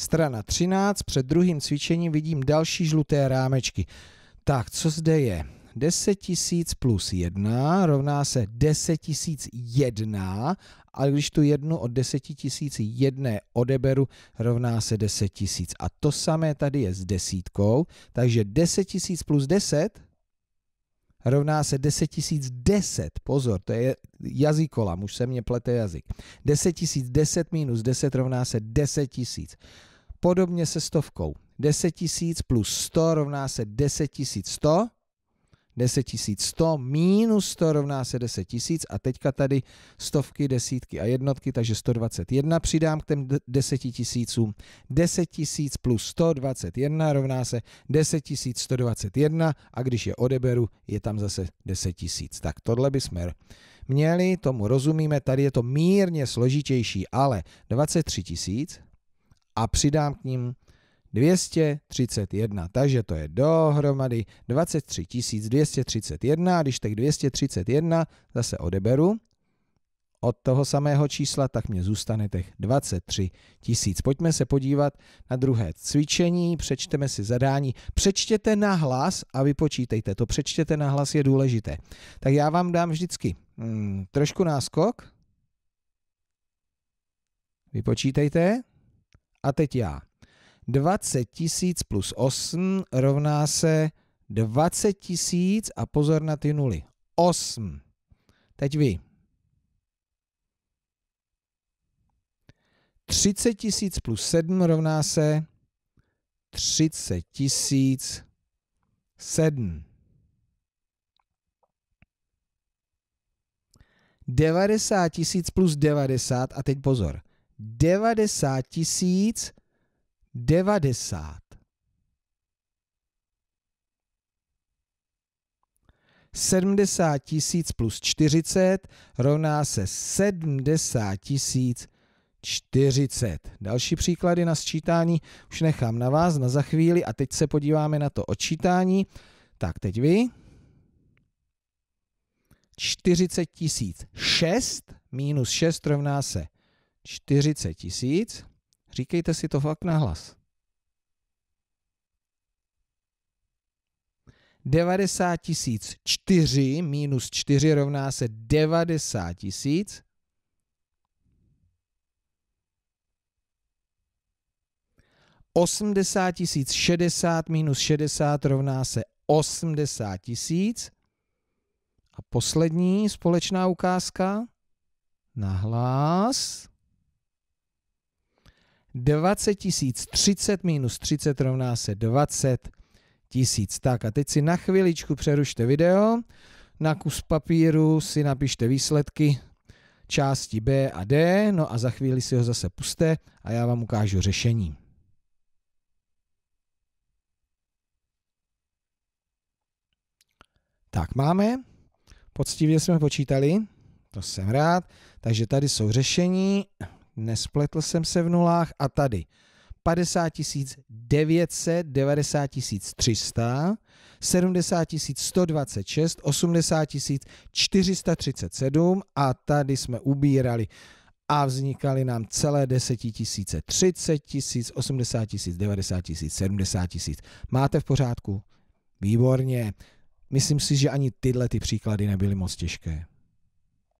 Strana 13, před druhým cvičením vidím další žluté rámečky. Tak, co zde je? 10 tisíc plus 1 rovná se 10 tisíc 1, ale když tu jednu od 10 tisíc 1 odeberu, rovná se 10 tisíc. A to samé tady je s desítkou, takže 10 tisíc plus 10 rovná se 10 tisíc 10. Pozor, to je jazykola, už se mě plete jazyk. 10 tisíc 10 minus 10 rovná se 10 tisíc. Podobně se stovkou. 10 tisíc plus 100 rovná se 10 tisíc 100. 10 tisíc 100 minus 100 rovná se 10 tisíc a teďka tady stovky, desítky a jednotky, takže 121 přidám k těm 10 tisícům. 10 tisíc plus 121 rovná se 10 121 a když je odeberu, je tam zase 10 tisíc. Tak tohle bychom měli, tomu rozumíme, tady je to mírně složitější, ale 23 tisíc a přidám k ním 231, takže to je dohromady 23 231, když tak 231 zase odeberu od toho samého čísla, tak mě zůstane těch 23 tisíc. Pojďme se podívat na druhé cvičení, přečteme si zadání. Přečtěte na hlas a vypočítejte to. Přečtěte na hlas je důležité. Tak já vám dám vždycky hmm, trošku náskok. Vypočítejte. A teď já. 20 tisíc plus 8 rovná se 20 tisíc a pozor na ty nuly. 8. Teď vy. 30 tisíc plus 7 rovná se 30 tisíc 7. 90 tisíc plus 90 a teď pozor. 90 tisíc 90. Sedmdesát tisíc plus 40 rovná se 70 tisíc 40. Další příklady na sčítání už nechám na vás na za chvíli a teď se podíváme na to odčítání. Tak teď vy. 40 tisíc 6 minus 6 rovná se 40 tisíc. Říkejte si to fakt na hlas. 90 tisíc 4 minus 4 rovná se 90 tisíc. Osmdesát tisíc šedesát minus šedesát rovná se osmdesát tisíc. A poslední společná ukázka. Nahlás. Nahlas. 20 tisíc, 30 minus 30 rovná se 20 tisíc. Tak a teď si na chviličku přerušte video, na kus papíru si napište výsledky části B a D, no a za chvíli si ho zase puste a já vám ukážu řešení. Tak máme, poctivě jsme počítali, to jsem rád, takže tady jsou řešení, nespletl jsem se v nulách a tady 50 990 300, 70 126, 80 437 a tady jsme ubírali a vznikaly nám celé desetitisíce, 30 tisíc, 80 tisíc, 90 tisíc, 70 tisíc. Máte v pořádku? Výborně. Myslím si, že ani tyhle ty příklady nebyly moc těžké.